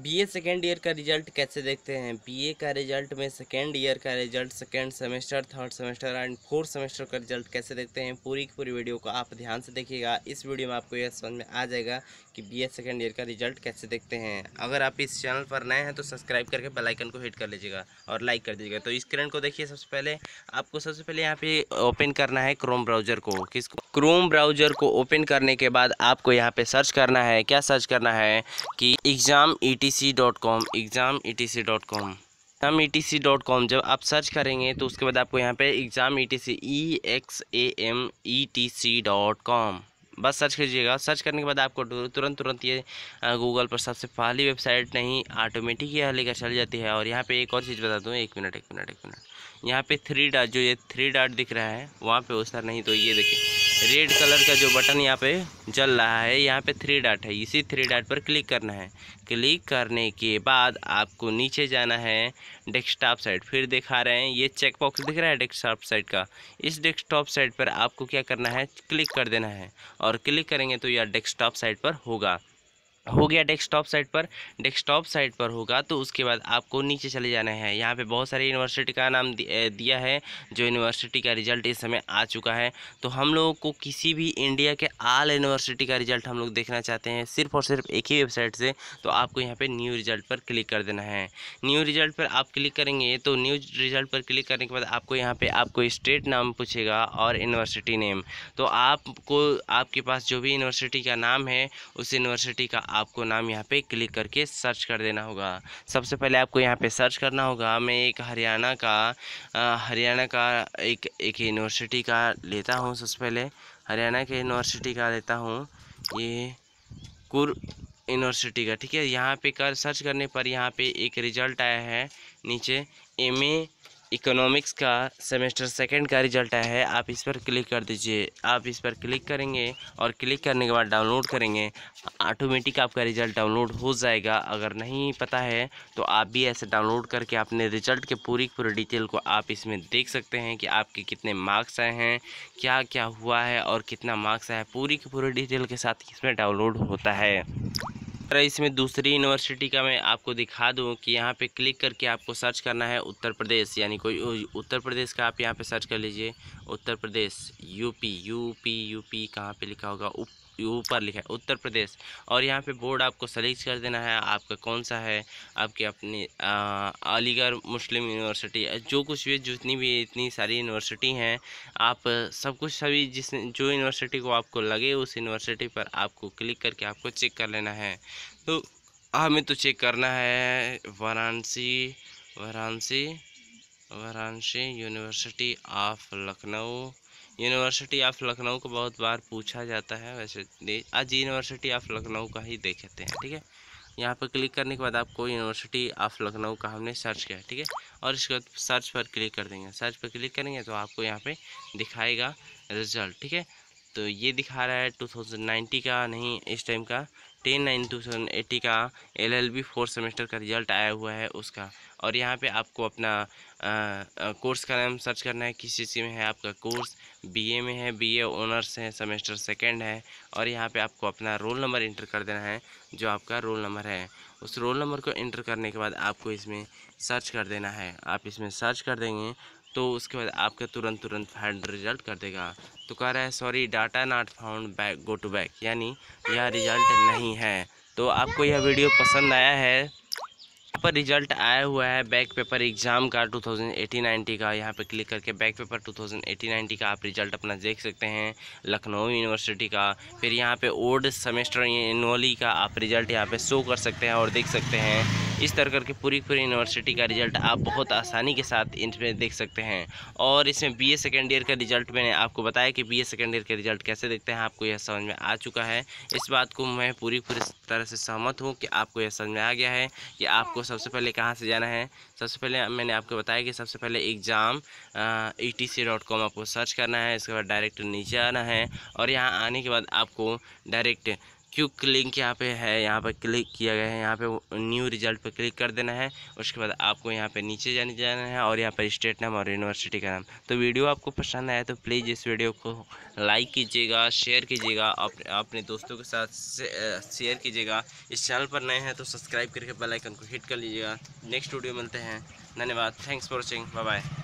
BA second year का result कैसे देखते हैं बीए का रिजल्ट में सेकेंड ईयर का result second semester third semester and fourth semester का रिजल्ट कैसे देखते हैं पूरी की पूरी वीडियो को आप ध्यान से देखिएगा इस वीडियो में आपको यह समझ में आ जाएगा कि बीए सेकेंड ईयर का रिजल्ट कैसे देखते हैं अगर आप इस चैनल पर नए हैं तो सब्सक्राइब करके बेलाइकन को हिट कर लीजिएगा और लाइक कर दीजिएगा तो स्क्रीन को देखिए सबसे पहले आपको सबसे पहले यहाँ पे ओपन करना है क्रोम ब्राउजर को किसको क्रोम ब्राउज़र को ओपन करने के बाद आपको यहाँ पे सर्च करना है क्या सर्च करना है कि exam E T C dot com exam E T C dot com exam E T C dot com जब आप सर्च करेंगे तो उसके बाद आपको यहाँ पे exam E T C E X A M E T C dot com बस सर्च कीजिएगा सर्च करने के बाद आपको तुरंत तुरंत ये गूगल पर सबसे पहली वेबसाइट नहीं ऑटोमेटिक यह लेकर चल जाती है और यहाँ पे एक और चीज़ बता दूँ एक मिनट एक मिनट एक मिनट यहाँ पे थ्री डॉट जो ये थ्री डॉट दिख रहा है वहाँ पे वो सर नहीं तो ये देखिए रेड कलर का जो बटन यहाँ पे जल रहा है यहाँ पे थ्री डाट है इसी थ्री डाट पर क्लिक करना है क्लिक करने के बाद आपको नीचे जाना है डेस्कटॉप साइड फिर दिखा रहे हैं ये चेक बॉक्स दिख रहा है डेस्कटॉप साइट का इस डेस्कटॉप साइट पर आपको क्या करना है क्लिक कर देना है और क्लिक करेंगे तो यह डेस्कटॉप साइड पर होगा हो गया डेस्कटॉप साइट पर डेस्कटॉप साइट पर होगा तो उसके बाद आपको नीचे चले जाना है यहाँ पे बहुत सारी यूनिवर्सिटी का नाम दिया है जो यूनिवर्सिटी का रिजल्ट इस समय आ चुका है तो हम लोगों को किसी भी इंडिया के आल यूनिवर्सिटी का रिजल्ट हम लोग देखना चाहते हैं सिर्फ और सिर्फ एक ही वेबसाइट से तो आपको यहाँ पर न्यू रिजल्ट पर क्लिक कर देना है न्यू रिजल्ट पर आप क्लिक करेंगे तो न्यू रिजल्ट पर क्लिक करने के बाद आपको यहाँ पर आपको स्टेट नाम पूछेगा और यूनिवर्सिटी नेम तो आपको आपके पास जो भी यूनिवर्सिटी का नाम है उस यूनिवर्सिटी का आपको नाम यहाँ पे क्लिक करके सर्च कर देना होगा सबसे पहले आपको यहाँ पे सर्च करना होगा मैं एक हरियाणा का हरियाणा का एक एक यूनिवर्सिटी का लेता हूँ सबसे पहले हरियाणा के यूनिवर्सिटी का लेता हूँ ये कुर यूनिवर्सिटी का ठीक है यहाँ पे कर सर्च करने पर यहाँ पे एक रिजल्ट आया है नीचे एम ए इकोनॉमिक्स का सेमेस्टर सेकेंड का रिजल्ट आया है आप इस पर क्लिक कर दीजिए आप इस पर क्लिक करेंगे और क्लिक करने के बाद डाउनलोड करेंगे ऑटोमेटिक आपका रिजल्ट डाउनलोड हो जाएगा अगर नहीं पता है तो आप भी ऐसे डाउनलोड करके अपने रिजल्ट के पूरी पूरी डिटेल को आप इसमें देख सकते हैं कि आपके कितने मार्क्स आए हैं क्या क्या हुआ है और कितना मार्क्स आया है पूरी की पूरी डिटेल के साथ इसमें डाउनलोड होता है इसमें दूसरी यूनिवर्सिटी का मैं आपको दिखा दूं कि यहाँ पे क्लिक करके आपको सर्च करना है उत्तर प्रदेश यानी कोई उत्तर प्रदेश का आप यहाँ पे सर्च कर लीजिए Uttar Pradesh UP UP UP कहाँ पे लिखा होगा उप ऊपर लिखा है उत्तर प्रदेश और यहाँ पे बोर्ड आपको सेलेक्ट कर देना है आपका कौन सा है आपके अपनी अलीगढ़ मुस्लिम यूनिवर्सिटी जो कुछ भी जितनी भी इतनी सारी यूनिवर्सिटी हैं आप सब कुछ सभी जिस जो यूनिवर्सिटी को आपको लगे उस यूनिवर्सिटी पर आपको क्लिक करके आपको चेक कर लेना है तो हमें तो चेक करना है Varanasi Varanasi Varanasi university of Lucknow university of Lucknow को बहुत बार पूछा जाता है वैसे आज यूनिवर्सिटी ऑफ लखनऊ का ही देख लेते हैं ठीक है यहाँ पर क्लिक करने के बाद आपको यूनिवर्सिटी ऑफ लखनऊ का हमने सर्च किया ठीक है और इसके बाद सर्च पर क्लिक कर देंगे सर्च पर क्लिक करेंगे तो आपको यहाँ पे दिखाएगा रिजल्ट ठीक है तो ये दिखा रहा है 2090 का नहीं इस टाइम का ten nine two thousand eighty का L L B fourth semester का रिजल्ट आया हुआ है उसका और यहाँ पे आपको अपना आ, आ, कोर्स का नाम सर्च करना है किस चीज़ में है आपका कोर्स बीए में है बीए ऑनर्स है सेमेस्टर सेकेंड है और यहाँ पे आपको अपना रोल नंबर इंटर कर देना है जो आपका रोल नंबर है उस रोल नंबर को इंटर करने के बाद आपको इसमें सर्च कर देना है आप इसमें सर्च कर देंगे तो उसके बाद आपका तुरंत तुरंत फाइंड रिजल्ट कर देगा तो कह रहा है sorry data not found back go to back यानी यह रिजल्ट नहीं है तो आपको यह वीडियो पसंद आया है पर रिजल्ट आया हुआ है बैक पेपर एग्ज़ाम का 2080-90 का यहाँ पे क्लिक करके बैक पेपर 2080-90 का आप रिजल्ट अपना देख सकते हैं लखनऊ यूनिवर्सिटी का फिर यहाँ पे ओल्ड सेमेस्टर एनअली का आप रिजल्ट यहाँ पे शो कर सकते हैं और देख सकते हैं इस तरह करके पूरी पूरी यूनिवर्सिटी का रिजल्ट आप बहुत आसानी के साथ इसमें देख सकते हैं और इसमें बी ए सेकेंड ईयर का रिजल्ट मैंने आपको बताया कि बी ए सेकेंड ईयर का रिजल्ट कैसे देखते हैं आपको यह समझ में आ चुका है इस बात को मैं पूरी पूरी तरह से सहमत हूँ कि आपको यह समझ में आ गया है कि आपको सबसे पहले कहाँ से जाना है सबसे पहले मैंने आपको बताया कि सबसे पहले exam E T C dot com आपको सर्च करना है इसके बाद डायरेक्ट नीचे आना है और यहाँ आने के बाद आपको डायरेक्ट क्यूक लिंक यहाँ पे है यहाँ पर क्लिक किया गया है यहाँ पे न्यू रिजल्ट पर क्लिक कर देना है उसके बाद आपको यहाँ पे नीचे जाने जाना है और यहाँ पर स्टेट नाम और यूनिवर्सिटी का नाम तो वीडियो आपको पसंद आया तो प्लीज़ इस वीडियो को लाइक कीजिएगा शेयर कीजिएगा अपने अपने दोस्तों के साथ शेयर कीजिएगा इस चैनल पर नए हैं तो सब्सक्राइब करके बेलाइकन को हिट कर लीजिएगा नेक्स्ट वीडियो मिलते हैं धन्यवाद thanks for watching bye bye